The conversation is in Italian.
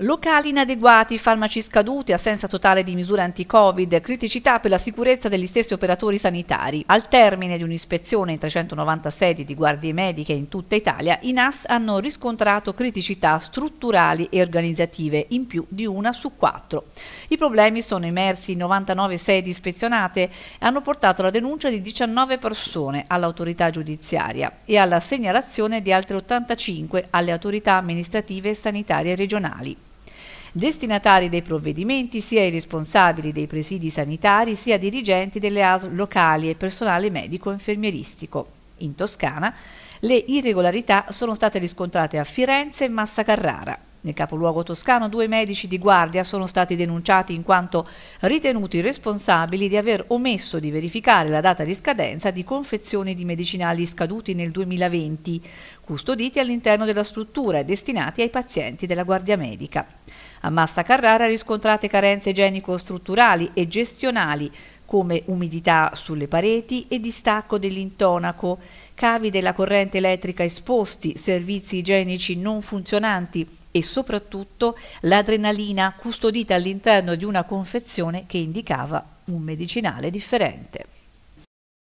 Locali inadeguati, farmaci scaduti, assenza totale di misure anti-Covid, criticità per la sicurezza degli stessi operatori sanitari. Al termine di un'ispezione in 390 sedi di guardie mediche in tutta Italia, i NAS hanno riscontrato criticità strutturali e organizzative, in più di una su quattro. I problemi sono emersi in 99 sedi ispezionate e hanno portato alla denuncia di 19 persone all'autorità giudiziaria e alla segnalazione di altre 85 alle autorità amministrative e sanitarie regionali destinatari dei provvedimenti sia i responsabili dei presidi sanitari sia dirigenti delle AS locali e personale medico infermieristico. In Toscana le irregolarità sono state riscontrate a Firenze e Massa Carrara. Nel capoluogo toscano due medici di guardia sono stati denunciati in quanto ritenuti responsabili di aver omesso di verificare la data di scadenza di confezioni di medicinali scaduti nel 2020, custoditi all'interno della struttura e destinati ai pazienti della guardia medica. A Massa Carrara riscontrate carenze igienico-strutturali e gestionali come umidità sulle pareti e distacco dell'intonaco, cavi della corrente elettrica esposti, servizi igienici non funzionanti, e soprattutto l'adrenalina custodita all'interno di una confezione che indicava un medicinale differente.